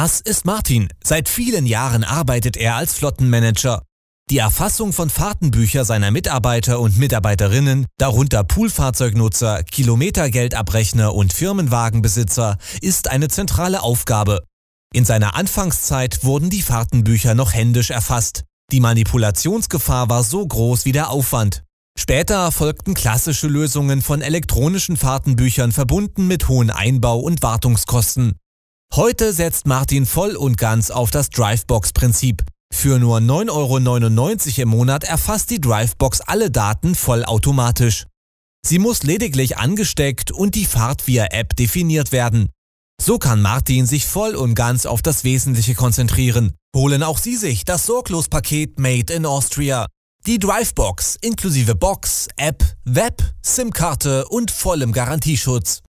Das ist Martin. Seit vielen Jahren arbeitet er als Flottenmanager. Die Erfassung von Fahrtenbüchern seiner Mitarbeiter und Mitarbeiterinnen, darunter Poolfahrzeugnutzer, Kilometergeldabrechner und Firmenwagenbesitzer, ist eine zentrale Aufgabe. In seiner Anfangszeit wurden die Fahrtenbücher noch händisch erfasst. Die Manipulationsgefahr war so groß wie der Aufwand. Später folgten klassische Lösungen von elektronischen Fahrtenbüchern verbunden mit hohen Einbau- und Wartungskosten. Heute setzt Martin voll und ganz auf das Drivebox-Prinzip. Für nur 9,99 Euro im Monat erfasst die Drivebox alle Daten vollautomatisch. Sie muss lediglich angesteckt und die Fahrt via App definiert werden. So kann Martin sich voll und ganz auf das Wesentliche konzentrieren. Holen auch Sie sich das Sorglospaket Made in Austria. Die Drivebox inklusive Box, App, Web, SIM-Karte und vollem Garantieschutz.